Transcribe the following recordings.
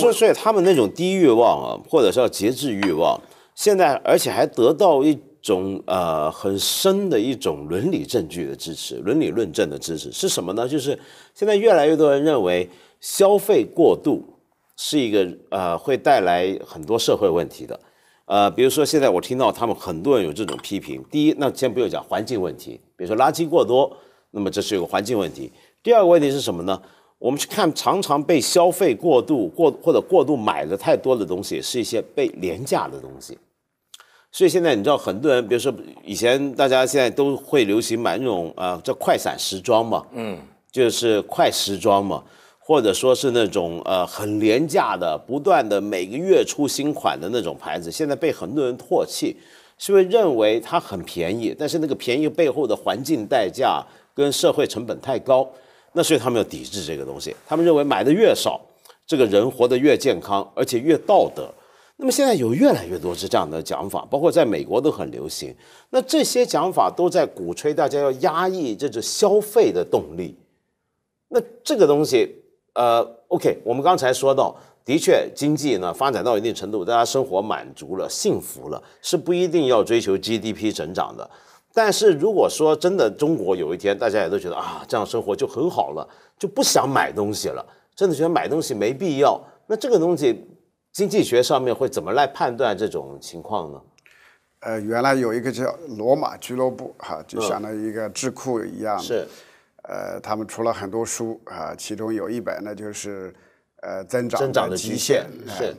所以，所以他们那种低欲望啊，或者是要节制欲望，现在而且还得到一种呃很深的一种伦理证据的支持、伦理论证的支持，是什么呢？就是现在越来越多人认为消费过度是一个呃会带来很多社会问题的，呃，比如说现在我听到他们很多人有这种批评，第一，那先不用讲环境问题，比如说垃圾过多，那么这是有个环境问题。第二个问题是什么呢？我们去看，常常被消费过度、过或者过度买了太多的东西，是一些被廉价的东西。所以现在你知道，很多人，比如说以前大家现在都会流行买那种呃叫快闪时装嘛，嗯，就是快时装嘛，或者说是那种呃很廉价的、不断的每个月出新款的那种牌子，现在被很多人唾弃，是会认为它很便宜，但是那个便宜背后的环境代价跟社会成本太高。那所以他们要抵制这个东西，他们认为买的越少，这个人活得越健康，而且越道德。那么现在有越来越多是这样的讲法，包括在美国都很流行。那这些讲法都在鼓吹大家要压抑这种消费的动力。那这个东西，呃，OK，我们刚才说到，的确经济呢发展到一定程度，大家生活满足了、幸福了，是不一定要追求 GDP 增长的。但是如果说真的中国有一天大家也都觉得啊这样生活就很好了就不想买东西了，真的觉得买东西没必要，那这个东西经济学上面会怎么来判断这种情况呢？呃，原来有一个叫罗马俱乐部哈，就相当于一个智库一样，是，呃，他们出了很多书啊，其中有一本呢就是呃增长增长的极限是。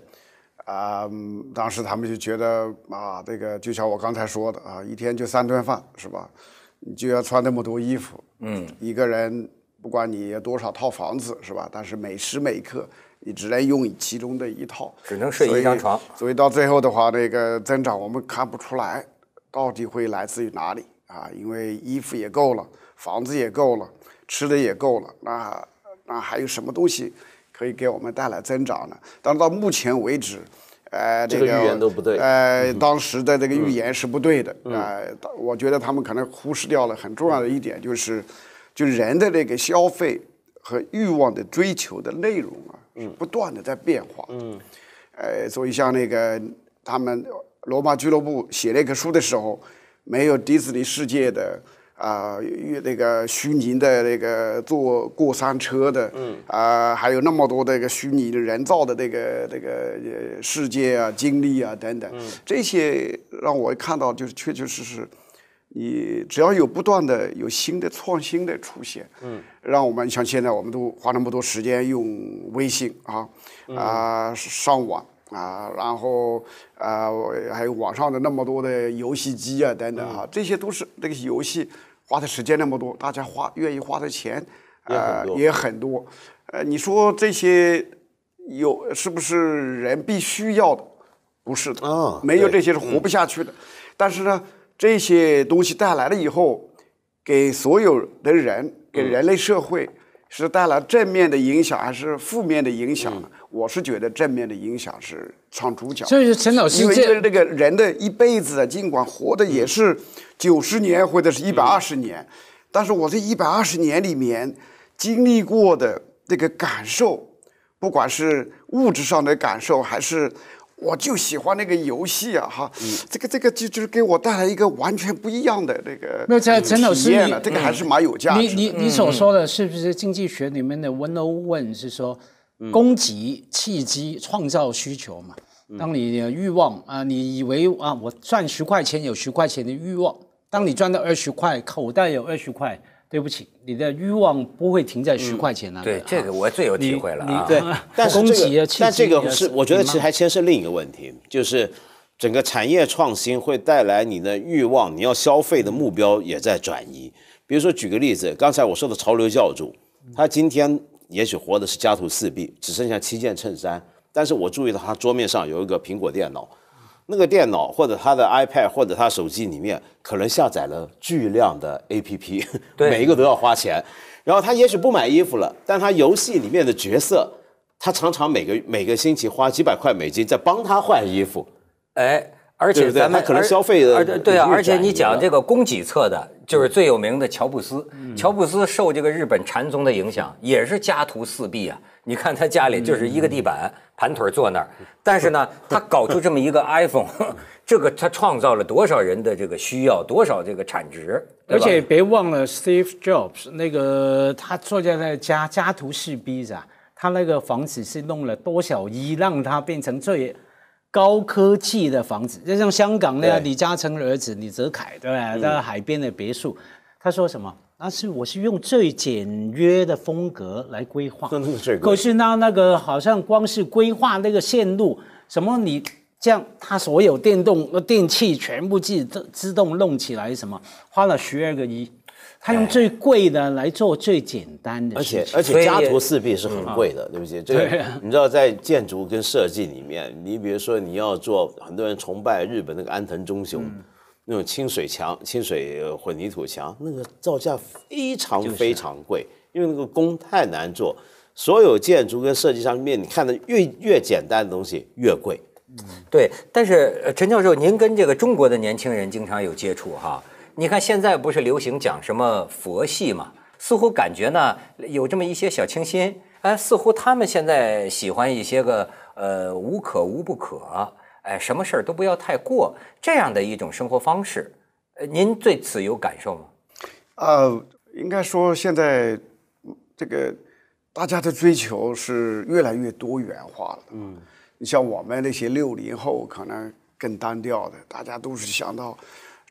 啊，当时他们就觉得啊，这个就像我刚才说的啊，一天就三顿饭是吧？你就要穿那么多衣服，嗯，一个人不管你有多少套房子是吧？但是每时每刻你只能用其中的一套，只能睡一张床，所以到最后的话，这个增长我们看不出来，到底会来自于哪里啊？因为衣服也够了，房子也够了，吃的也够了，那那还有什么东西？可以给我们带来增长的，但到目前为止，呃，这个预言都不对。呃，当时的这个预言是不对的啊。我觉得他们可能忽视掉了很重要的一点，就是，就人的这个消费和欲望的追求的内容啊，是不断的在变化。嗯。呃，所以像那个他们罗马俱乐部写那个书的时候，没有迪士尼世界的。啊，与那个虚拟的那个坐过山车的，嗯，啊，还有那么多的一个虚拟的人造的那个那个世界啊、经历啊等等，这些让我看到就是确确实实，你只要有不断的有新的创新的出现，嗯，让我们像现在我们都花那么多时间用微信啊啊上网啊，然后啊还有网上的那么多的游戏机啊等等啊，这些都是那个游戏。花的时间那么多，大家花愿意花的钱，呃，也很多。呃，你说这些有是不是人必须要的？不是的，没有这些是活不下去的。但是呢，这些东西带来了以后，给所有的人，给人类社会。是带来正面的影响还是负面的影响呢？我是觉得正面的影响是唱主角。所以陈老师，因为这个人的一辈子啊，尽管活的也是九十年或者是一百二十年，但是我这一百二十年里面经历过的那个感受，不管是物质上的感受还是。我就喜欢那个游戏啊，哈，这个这个就就是给我带来一个完全不一样的那个在陈老师，这个还是蛮有价值的。你你你所说的，是不是经济学里面的 one o one，是说供给契机创造需求嘛？当你的欲望啊，你以为啊，我赚十块钱有十块钱的欲望，当你赚到二十块，口袋有二十块。对不起，你的欲望不会停在十块钱啊！对这个我最有体会了啊！对，但这个但这个是我觉得其实还牵涉另一个问题，就是整个产业创新会带来你的欲望，你要消费的目标也在转移。比如说举个例子，刚才我说的潮流教主，他今天也许活的是家徒四壁，只剩下七件衬衫，但是我注意到他桌面上有一个苹果电脑。那个电脑或者他的 iPad 或者他手机里面可能下载了巨量的 APP，每一个都要花钱。然后他也许不买衣服了，但他游戏里面的角色，他常常每个每个星期花几百块美金在帮他换衣服。哎。而且咱们可能消费的，对啊，而且你讲这个供给侧的，就是最有名的乔布斯。乔布斯受这个日本禅宗的影响，也是家徒四壁啊。你看他家里就是一个地板，盘腿坐那儿。但是呢，他搞出这么一个 iPhone，这个他创造了多少人的这个需要，多少这个产值。而且别忘了 Steve Jobs 那个，他坐在那家家徒四壁啊，他那个房子是弄了多少亿，让他变成最。高科技的房子，就像香港那个李嘉诚儿子李泽楷，对对？在海边的别墅，他说什么？那是我是用最简约的风格来规划，真的是可是那那个好像光是规划那个线路，什么你这样，他所有电动电器全部自自动弄起来，什么花了十二个亿。他用最贵的来做最简单的，而且而且家徒四壁是很贵的，对不对？这个你知道，在建筑跟设计里面，你比如说你要做，很多人崇拜日本那个安藤忠雄那种清水墙、清水混凝土墙，那个造价非常非常贵，因为那个工太难做。所有建筑跟设计上面，你看的越越简单的东西越贵。嗯，对。但是陈教授，您跟这个中国的年轻人经常有接触哈？你看，现在不是流行讲什么佛系嘛？似乎感觉呢有这么一些小清新。哎，似乎他们现在喜欢一些个呃无可无不可，哎，什么事儿都不要太过这样的一种生活方式。呃，您对此有感受吗？呃，应该说现在这个大家的追求是越来越多元化了。嗯，你像我们那些六零后，可能更单调的，大家都是想到。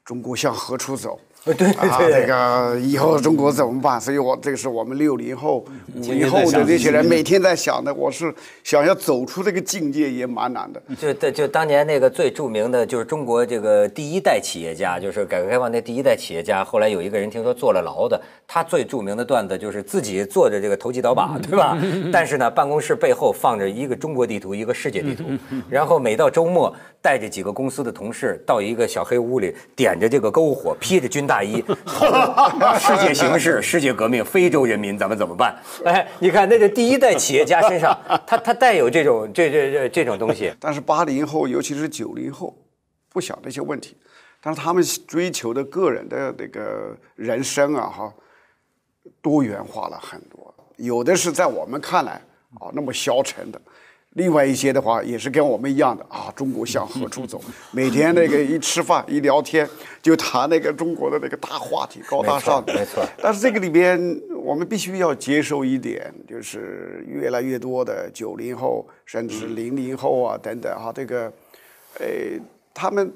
中国向何处走？对对对，这个以后中国怎么办？所以我这个是我们六零后、五零后的这些人每天在想的。我是想要走出这个境界也蛮难的。就对，就当年那个最著名的，就是中国这个第一代企业家，就是改革开放那第一代企业家。后来有一个人听说坐了牢的，他最著名的段子就是自己坐着这个投机倒把，对吧？但是呢，办公室背后放着一个中国地图，一个世界地图。然后每到周末，带着几个公司的同事到一个小黑屋里，点着这个篝火，披着军大。大衣，世界形势，世界革命，非洲人民，咱们怎么办？哎，你看，那个第一代企业家身上，他他带有这种这这这这种东西。但是八零后，尤其是九零后，不想这些问题，但是他们追求的个人的那个人生啊，哈，多元化了很多，有的是在我们看来啊那么消沉的。另外一些的话也是跟我们一样的啊，中国向何处走？每天那个一吃饭一聊天就谈那个中国的那个大话题，高大上。没错。但是这个里边我们必须要接受一点，就是越来越多的九零后甚至零零后啊等等哈，这个，呃，他们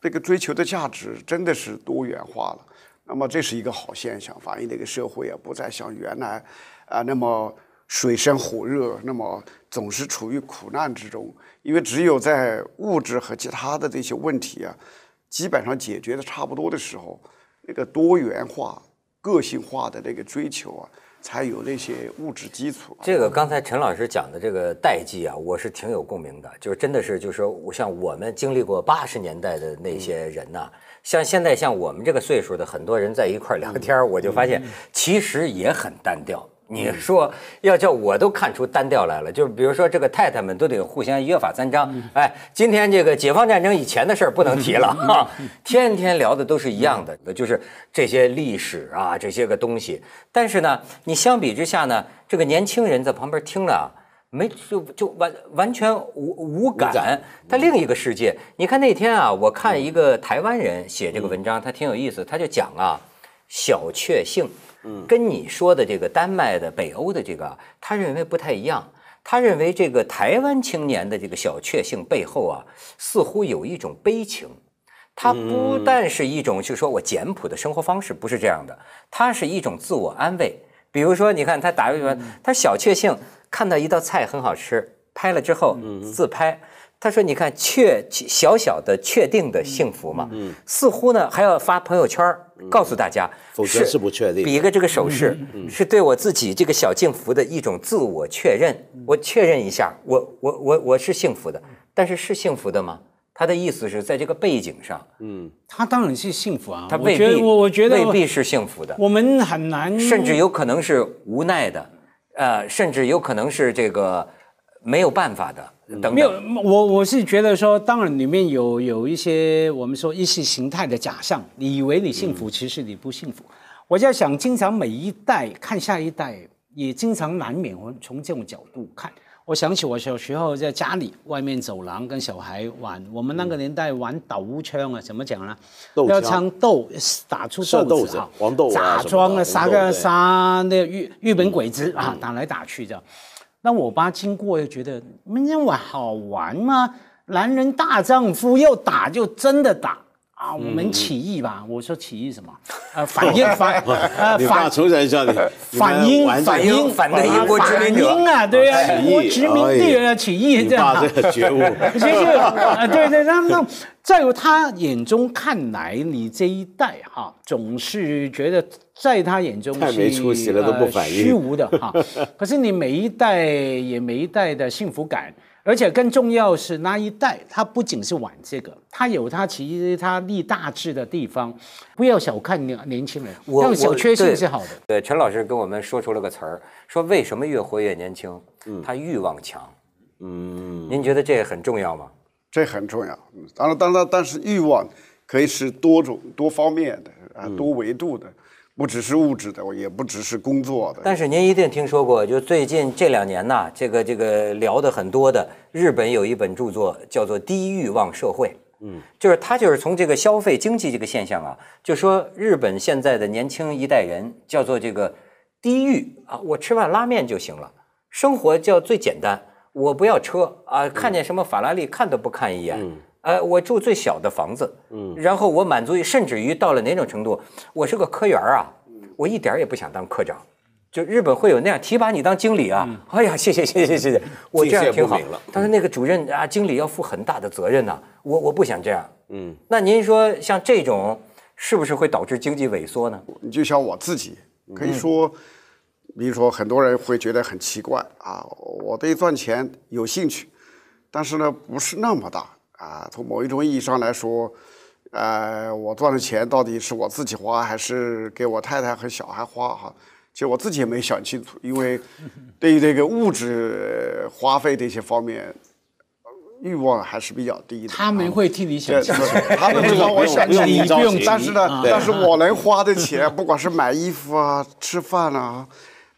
这个追求的价值真的是多元化了。那么这是一个好现象，反映这个社会啊不再像原来啊那么。水深火热，那么总是处于苦难之中，因为只有在物质和其他的这些问题啊，基本上解决的差不多的时候，那个多元化、个性化的那个追求啊，才有那些物质基础。这个刚才陈老师讲的这个代际啊，我是挺有共鸣的，就是真的是，就是说，像我们经历过八十年代的那些人呐，像现在像我们这个岁数的很多人在一块儿聊天我就发现其实也很单调。你说要叫我都看出单调来了，就是比如说这个太太们都得互相约法三章，哎，今天这个解放战争以前的事儿不能提了哈，天天聊的都是一样的，就是这些历史啊这些个东西。但是呢，你相比之下呢，这个年轻人在旁边听了没就就完完全无无感。他另一个世界，你看那天啊，我看一个台湾人写这个文章，他挺有意思，他就讲啊，小确幸。跟你说的这个丹麦的北欧的这个，他认为不太一样。他认为这个台湾青年的这个小确幸背后啊，似乎有一种悲情。他不但是一种，就是说我简朴的生活方式不是这样的，它是一种自我安慰。比如说，你看他打个比方，他小确幸看到一道菜很好吃，拍了之后自拍。他说：“你看确小小的确定的幸福嘛。”似乎呢还要发朋友圈儿。告诉大家，是是不确定。比一个这个手势，是对我自己这个小幸福的一种自我确认。我确认一下，我我我我是幸福的，但是是幸福的吗？他的意思是在这个背景上，嗯，他当然是幸福啊。他未必，我我觉得未必是幸福的。我们很难，甚至有可能是无奈的，呃，甚至有可能是这个没有办法的。没有，我我是觉得说，当然里面有有一些我们说意识形态的假象，你以为你幸福，其实你不幸福。我在想，经常每一代看下一代，也经常难免从这种角度看。我想起我小时候在家里外面走廊跟小孩玩，我们那个年代玩斗枪啊，怎么讲呢？要枪斗，打出豆子好，假装啊杀个杀那日日本鬼子啊，打来打去的。那我爸经过又觉得，明天晚好玩吗？男人大丈夫要打就真的打。啊，我们起义吧！我说起义什么？呃，反应，反 呃反，帮在重讲你反应，反应，反应，反应啊，对呀，我殖民地人起义这样，觉悟，实啊，对对，那那，在他眼中看来，你这一代哈，总是觉得，在他眼中太没出息了，都不反应，虚无的哈。可是你每一代也每一代的幸福感。而且更重要是那一代，他不仅是玩这个，他有他其实他立大志的地方。不要小看年年轻人，我小确幸是好的。对，陈老师跟我们说出了个词儿，说为什么越活越年轻？嗯，他欲望强。嗯，您觉得这个很重要吗？这很重要。嗯，当然，当然，但是欲望可以是多种多方面的啊，多维度的。不只是物质的，也不只是工作的。但是您一定听说过，就最近这两年呐，这个这个聊的很多的，日本有一本著作叫做《低欲望社会》，嗯，就是他就是从这个消费经济这个现象啊，就说日本现在的年轻一代人叫做这个低欲啊，我吃碗拉面就行了，生活叫最简单，我不要车啊，看见什么法拉利看都不看一眼。呃，我住最小的房子，嗯，然后我满足于，甚至于到了哪种程度，我是个科员啊，我一点也不想当科长，就日本会有那样提拔你当经理啊，哎呀，谢谢谢谢谢谢，我这样挺好。但是那个主任啊，经理要负很大的责任呐，我我不想这样。嗯，那您说像这种是不是会导致经济萎缩呢？你就像我自己可以说，比如说很多人会觉得很奇怪啊，我对赚钱有兴趣，但是呢，不是那么大。啊，从某一种意义上来说，呃，我赚的钱到底是我自己花还是给我太太和小孩花哈？其实我自己也没想清楚，因为 对于这个物质花费这些方面，欲望还是比较低的。他们会替你想，他们会帮我想，想。用但是呢，但是我能花的钱，不管是买衣服啊、吃饭啊、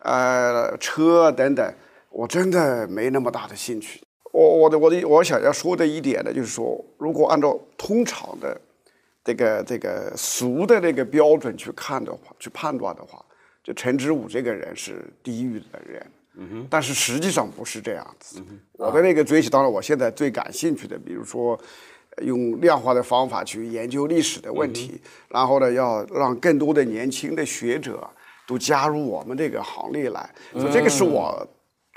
呃、车等等，我真的没那么大的兴趣。我我的我的我想要说的一点呢，就是说，如果按照通常的这个这个俗的那个标准去看的话，去判断的话，就陈志武这个人是地狱的人，但是实际上不是这样子。我的那个追求，当然我现在最感兴趣的，比如说用量化的方法去研究历史的问题，然后呢，要让更多的年轻的学者都加入我们这个行列来，所以这个是我。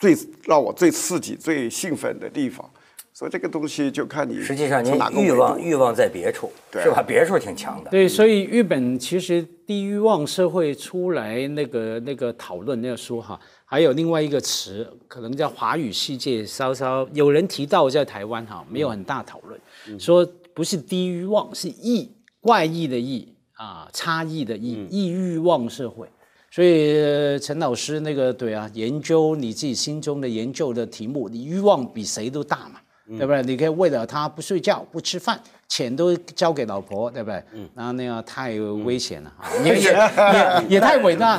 最让我最刺激、最兴奋的地方，所以这个东西就看你。实际上，您欲望欲望在别处，是吧？别处挺强的。对，所以日本其实低欲望社会出来那个那个讨论那个书哈，还有另外一个词，可能在华语世界稍稍有人提到，在台湾哈没有很大讨论，说不是低欲望，是异怪异的异啊，差异的异异欲望社会。所以陈老师那个对啊，研究你自己心中的研究的题目，你欲望比谁都大嘛，对不对？你可以为了他不睡觉、不吃饭，钱都交给老婆，对不对？嗯，然后那样太危险了，也 也也太伟大，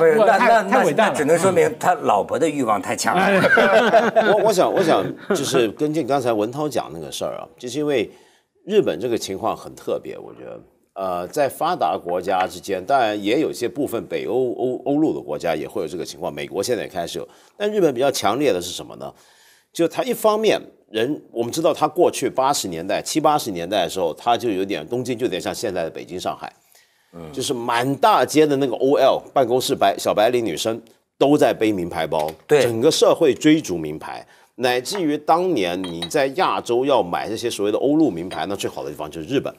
太伟大，只能说明他老婆的欲望太强了。我我想我想就是跟进刚才文涛讲那个事儿啊，就是因为日本这个情况很特别，我觉得。呃，在发达国家之间，当然也有些部分北欧欧欧陆的国家也会有这个情况。美国现在也开始有，但日本比较强烈的是什么呢？就它一方面，人我们知道，它过去八十年代、七八十年代的时候，它就有点东京，就有点像现在的北京、上海，嗯，就是满大街的那个 OL 办公室白小白领女生都在背名牌包，对，整个社会追逐名牌，乃至于当年你在亚洲要买这些所谓的欧陆名牌，那最好的地方就是日本。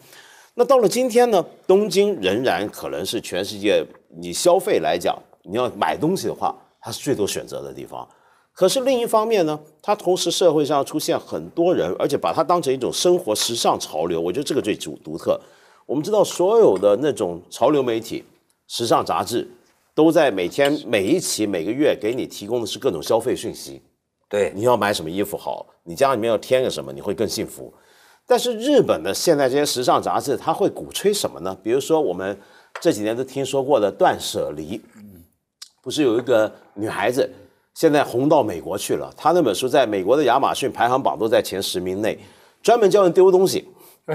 那到了今天呢，东京仍然可能是全世界你消费来讲，你要买东西的话，它是最多选择的地方。可是另一方面呢，它同时社会上出现很多人，而且把它当成一种生活时尚潮流。我觉得这个最独独特。我们知道所有的那种潮流媒体、时尚杂志，都在每天每一期、每个月给你提供的是各种消费讯息。对，你要买什么衣服好？你家里面要添个什么，你会更幸福。但是日本的现在这些时尚杂志，它会鼓吹什么呢？比如说我们这几年都听说过的断舍离，嗯，不是有一个女孩子，现在红到美国去了，她那本书在美国的亚马逊排行榜都在前十名内，专门教人丢东西，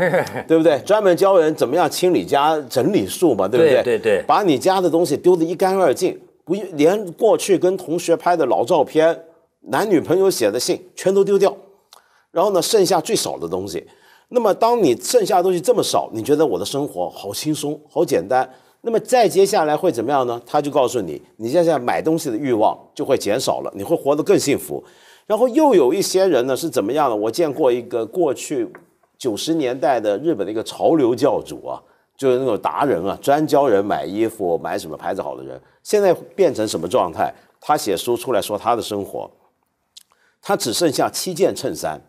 对不对？专门教人怎么样清理家、整理术嘛，对不对？对对，把你家的东西丢得一干二净，不连过去跟同学拍的老照片、男女朋友写的信全都丢掉，然后呢，剩下最少的东西。那么，当你剩下的东西这么少，你觉得我的生活好轻松、好简单。那么，再接下来会怎么样呢？他就告诉你，你现在买东西的欲望就会减少了，你会活得更幸福。然后，又有一些人呢是怎么样呢？我见过一个过去九十年代的日本的一个潮流教主啊，就是那种达人啊，专教人买衣服、买什么牌子好的人。现在变成什么状态？他写书出来说他的生活，他只剩下七件衬衫。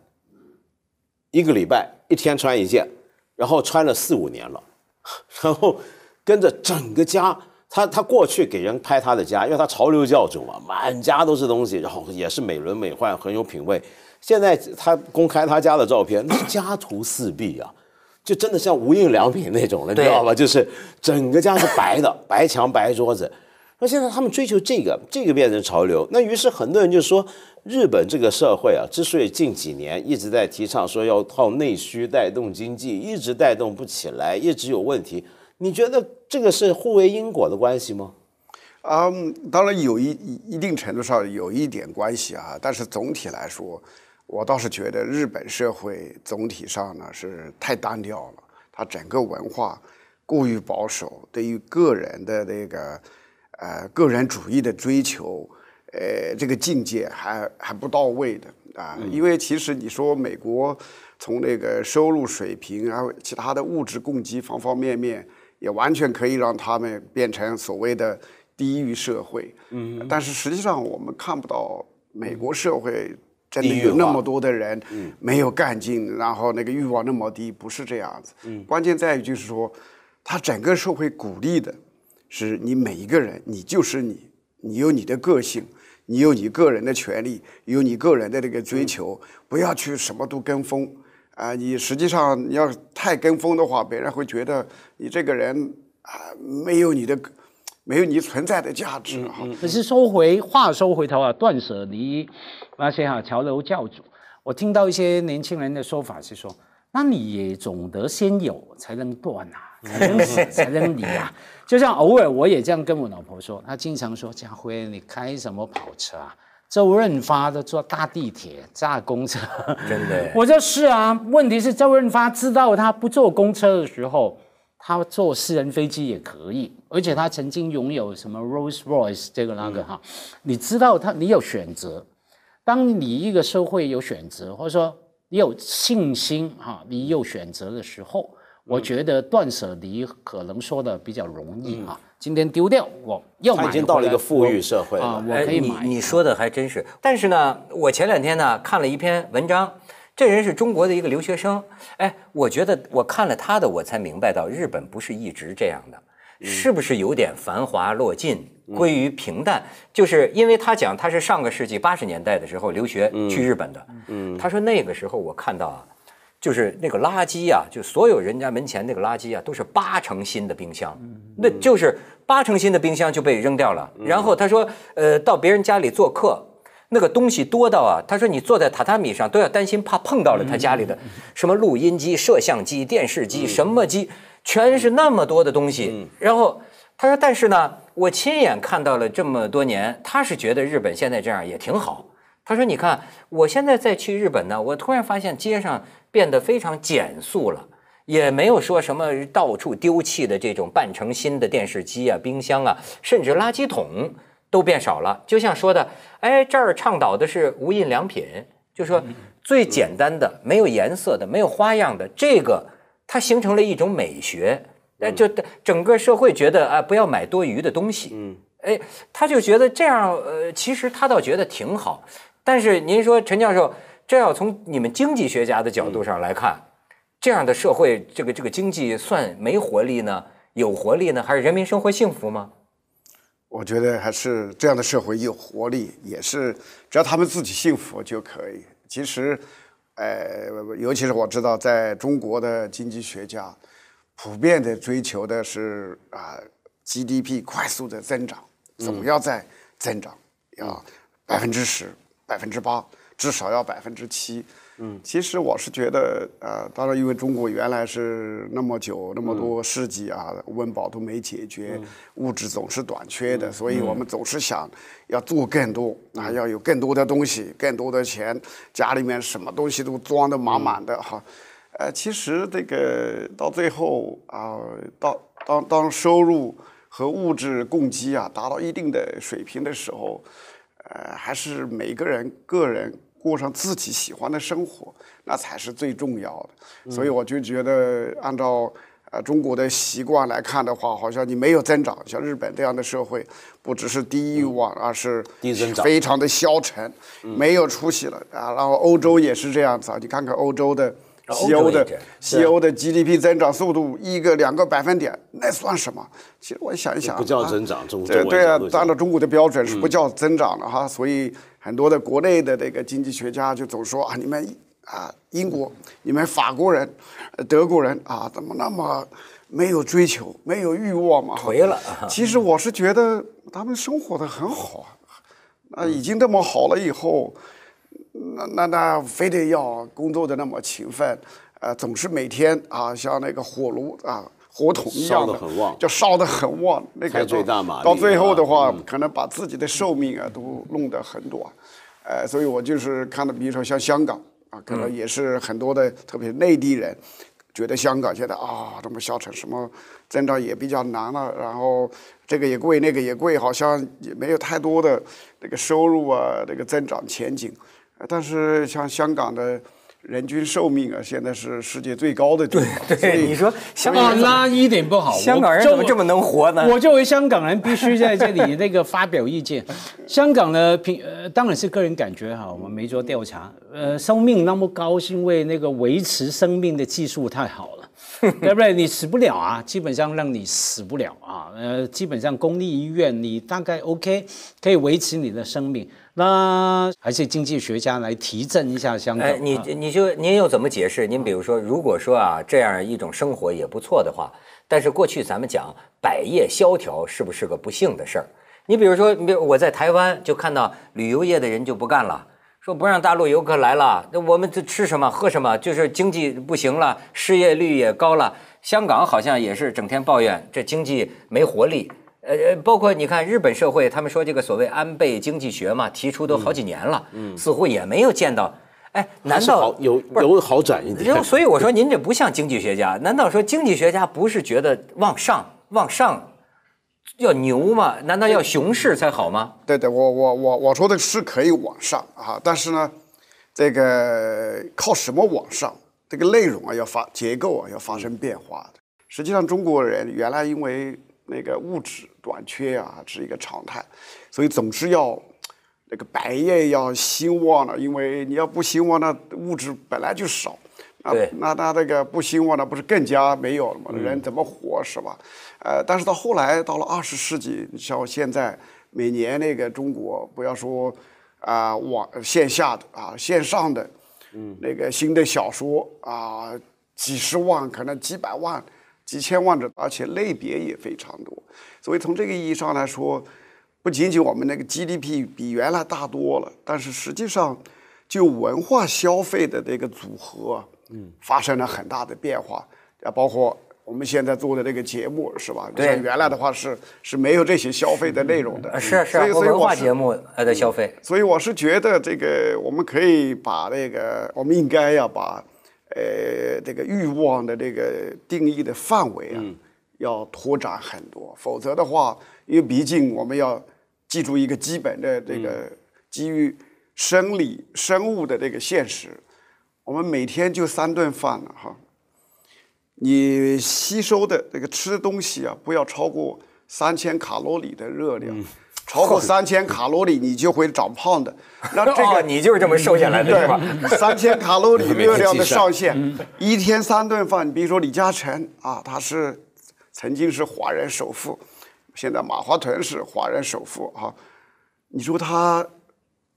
一个礼拜一天穿一件，然后穿了四五年了，然后跟着整个家，他他过去给人拍他的家，因为他潮流教主嘛，满家都是东西，然后也是美轮美奂，很有品味。现在他公开他家的照片，那是家徒四壁啊，就真的像无印良品那种了，你知道吧？就是 整个家是白的，白墙白桌子。那现在他们追求这个，这个变成潮流，那于是很多人就说。日本这个社会啊，之所以近几年一直在提倡说要靠内需带动经济，一直带动不起来，一直有问题，你觉得这个是互为因果的关系吗？啊，当然有一一定程度上有一点关系啊，但是总体来说，我倒是觉得日本社会总体上呢是太单调了，它整个文化过于保守，对于个人的那个呃个人主义的追求。呃，这个境界还还不到位的啊，因为其实你说美国从那个收入水平然后其他的物质供给方方面面，也完全可以让他们变成所谓的低于社会。嗯。但是实际上我们看不到美国社会真的有那么多的人没有干劲，然后那个欲望那么低，不是这样子。嗯。关键在于就是说，他整个社会鼓励的是你每一个人，你就是你，你有你的个性。你有你个人的权利，有你个人的这个追求，不要去什么都跟风啊！你实际上你要太跟风的话，别人会觉得你这个人啊，没有你的，没有你存在的价值啊。可是收回话，收回头啊，断舍离那些哈，潮流教主，我听到一些年轻人的说法是说。那你也总得先有才能断啊，才能 才能离啊。就像偶尔我也这样跟我老婆说，她经常说：“家辉，你开什么跑车啊？”周润发都坐大地铁、炸公车，真的。我就是啊。问题是周润发知道他不坐公车的时候，他坐私人飞机也可以，而且他曾经拥有什么 Rolls Royce 这个那个哈。你知道他，你有选择。当你一个社会有选择，或者说。有信心哈，你有选择的时候，我觉得断舍离可能说的比较容易啊。今天丢掉，我要买。已经到了一个富裕社会了，我可以买。你说的还真是，但是呢，我前两天呢看了一篇文章，这人是中国的一个留学生，哎，我觉得我看了他的，我才明白到日本不是一直这样的。是不是有点繁华落尽，归于平淡？就是因为他讲，他是上个世纪八十年代的时候留学去日本的。嗯，他说那个时候我看到啊，就是那个垃圾啊，就所有人家门前那个垃圾啊，都是八成新的冰箱，那就是八成新的冰箱就被扔掉了。然后他说，呃，到别人家里做客，那个东西多到啊，他说你坐在榻榻米上都要担心怕碰到了他家里的什么录音机、摄像机、电视机什么机。全是那么多的东西，然后他说：“但是呢，我亲眼看到了这么多年，他是觉得日本现在这样也挺好。”他说：“你看，我现在再去日本呢，我突然发现街上变得非常减速了，也没有说什么到处丢弃的这种半成新的电视机啊、冰箱啊，甚至垃圾桶都变少了。就像说的，哎，这儿倡导的是无印良品，就说最简单的、没有颜色的、没有花样的这个。”它形成了一种美学，那就整个社会觉得啊，不要买多余的东西，嗯，哎，他就觉得这样，呃，其实他倒觉得挺好。但是您说陈教授，这要从你们经济学家的角度上来看，这样的社会，这个这个经济算没活力呢？有活力呢？还是人民生活幸福吗？我觉得还是这样的社会有活力，也是只要他们自己幸福就可以。其实。呃，尤其是我知道，在中国的经济学家，普遍的追求的是啊，GDP 快速的增长，总要在增长，要百分之十、百分之八，至少要百分之七。嗯，其实我是觉得，呃，当然，因为中国原来是那么久那么多世纪啊，温饱都没解决，物质总是短缺的，所以我们总是想要做更多，啊，要有更多的东西，更多的钱，家里面什么东西都装得满满的，哈，呃，其实这个到最后啊，到当当收入和物质供给啊达到一定的水平的时候，呃，还是每个人个人。过上自己喜欢的生活，那才是最重要的。所以我就觉得，按照呃中国的习惯来看的话，好像你没有增长。像日本这样的社会，不只是低欲望，而是低增长，非常的消沉，没有出息了啊。然后欧洲也是这样子啊。你看看欧洲的西欧的西欧的 GDP 增长速度，一个两个百分点，那算什么？其实我想一想，不叫增长，对对啊，按照中国的标准是不叫增长的哈。所以。很多的国内的这个经济学家就总说啊，你们啊，英国，你们法国人，德国人啊，怎么那么没有追求，没有欲望嘛？颓了。其实我是觉得他们生活的很好啊，那已经这么好了以后，那那那非得要工作的那么勤奋，呃，总是每天啊，像那个火炉啊。火桶一样的，就烧得很旺，那个到最后的话，可能把自己的寿命啊都弄得很短，呃，所以我就是看到，比如说像香港啊，可能也是很多的，特别内地人觉得香港现在啊这么下沉，什么增长也比较难了，然后这个也贵，那个也贵，好像也没有太多的那个收入啊，那个增长前景，但是像香港的。人均寿命啊，现在是世界最高的。对对，你说香港那一点不好，香港人怎么这么能活呢？我作为香港人，必须在这里那个发表意见。香港的平呃，当然是个人感觉哈，我们没做调查。呃，寿命那么高，是因为那个维持生命的技术太好了，要 不然你死不了啊。基本上让你死不了啊，呃，基本上公立医院你大概 OK，可以维持你的生命。那还是经济学家来提振一下香港。哎，你你就您又怎么解释？您比如说，如果说啊这样一种生活也不错的话，但是过去咱们讲百业萧条是不是个不幸的事儿？你比如说，比如我在台湾就看到旅游业的人就不干了，说不让大陆游客来了，那我们这吃什么喝什么，就是经济不行了，失业率也高了。香港好像也是整天抱怨这经济没活力。呃呃，包括你看日本社会，他们说这个所谓安倍经济学嘛，提出都好几年了，嗯，似乎也没有见到。哎，难道有有好转一点？所以我说您这不像经济学家。难道说经济学家不是觉得往上往上要牛吗？难道要熊市才好吗？对对，我我我我说的是可以往上啊，但是呢，这个靠什么往上？这个内容啊要发，结构啊要发生变化的。实际上中国人原来因为那个物质。短缺啊是一个常态，所以总是要那个百业要兴旺了，因为你要不兴旺，那物质本来就少，那那那那个不兴旺，那不是更加没有了吗？人怎么活是吧？呃，但是到后来到了二十世纪，像现在每年那个中国，不要说啊网线下的啊线上的，嗯，那个新的小说啊几十万，可能几百万。几千万者，而且类别也非常多，所以从这个意义上来说，不仅仅我们那个 GDP 比原来大多了，但是实际上，就文化消费的这个组合，嗯，发生了很大的变化，啊，包括我们现在做的这个节目是吧？对，原来的话是是没有这些消费的内容的，是啊是所以文化节目还的消费，所以我是觉得这个我们可以把那个，我们应该要把。呃，这个欲望的这个定义的范围啊，要拓展很多。否则的话，因为毕竟我们要记住一个基本的这个基于生理生物的这个现实，我们每天就三顿饭了哈。你吸收的这个吃的东西啊，不要超过三千卡路里的热量。超过三千卡路里你就会长胖的，那 这个你就是这么瘦下来的，对吧？三千卡路里热 量的上限，一天三顿饭。你比如说李嘉诚啊，他是曾经是华人首富，现在马化腾是华人首富啊。你说他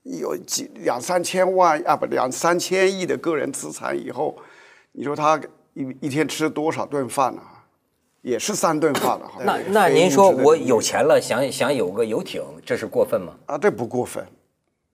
有几两三千万啊？不，两三千亿的个人资产以后，你说他一一天吃多少顿饭呢？也是三顿饭的，那那您说我有钱了，想想有个游艇，这是过分吗？啊，这不过分。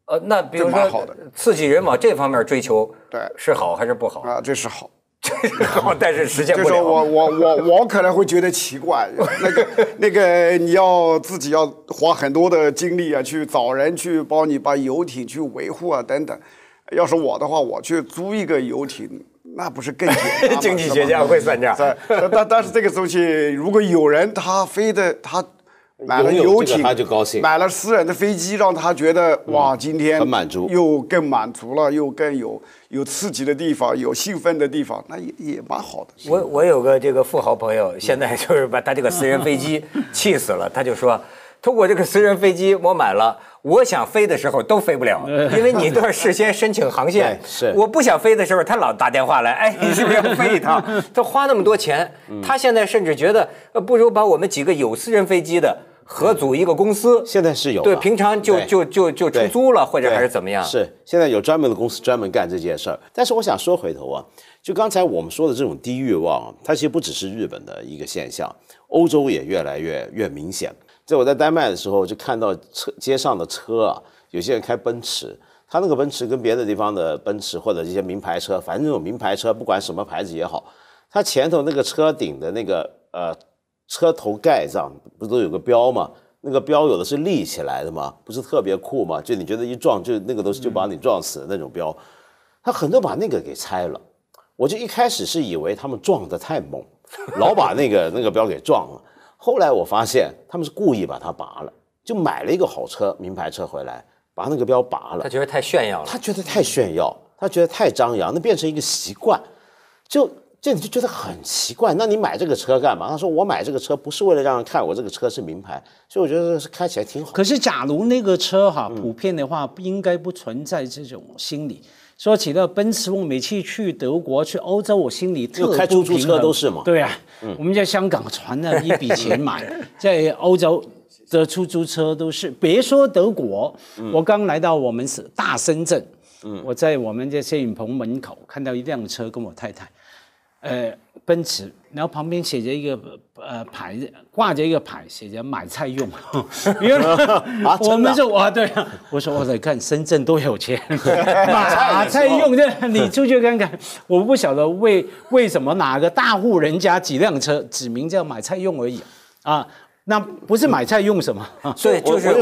呃，那比如说刺激人往这方面追求，对，是好还是不好？啊，这是好，这好，但是时间就是我我我我可能会觉得奇怪，那个那个你要自己要花很多的精力啊，去找人去帮你把游艇去维护啊等等。要是我的话，我去租一个游艇。那不是更经济、经济学家会算账。但但但是这个东西，如果有人他非得他买了游艇，他就高兴；买了私人的飞机，让他觉得哇，今天很满足，又更满足了，又更有有刺激的地方，有兴奋的地方，那也也蛮好的。我我有个这个富豪朋友，现在就是把他这个私人飞机气死了，他就说。通过这个私人飞机，我买了，我想飞的时候都飞不了，因为你都要事先申请航线。是，我不想飞的时候，他老打电话来，哎，你是不是要飞一趟？他花那么多钱，他现在甚至觉得，不如把我们几个有私人飞机的合组一个公司。现在是有对，平常就就就就出租了，或者还是怎么样？是，现在有专门的公司专门干这件事儿。但是我想说，回头啊，就刚才我们说的这种低欲望，它其实不只是日本的一个现象，欧洲也越来越越明显。在我在丹麦的时候，就看到车街上的车啊，有些人开奔驰，他那个奔驰跟别的地方的奔驰或者一些名牌车，反正那种名牌车，不管什么牌子也好，它前头那个车顶的那个呃车头盖上不都有个标吗？那个标有的是立起来的嘛，不是特别酷嘛？就你觉得一撞就那个东西就把你撞死的那种标，他很多把那个给拆了。我就一开始是以为他们撞得太猛，老把那个那个标给撞了。后来我发现他们是故意把它拔了，就买了一个好车、名牌车回来，把那个标拔了。他觉得太炫耀了。他觉得太炫耀，他觉得太张扬，那变成一个习惯，就这你就觉得很奇怪。那你买这个车干嘛？他说我买这个车不是为了让人看我这个车是名牌，所以我觉得是开起来挺好。可是假如那个车哈普遍的话，应该不存在这种心理。说起了奔驰，我每次去德国、去欧洲，我心里特开出租车都是嘛。对呀，我们在香港攒了一笔钱买，在欧洲的出租车都是。别说德国，我刚来到我们是大深圳，我在我们这摄影棚门口看到一辆车，跟我太太，呃，奔驰。然后旁边写着一个呃牌，挂着一个牌，写着买菜用。原 来我们说，我对，我说我在看深圳多有钱买 菜用的，你出去看看，我不晓得为为什么哪个大户人家几辆车，指名叫买菜用而已啊，那不是买菜用什么？所以就是。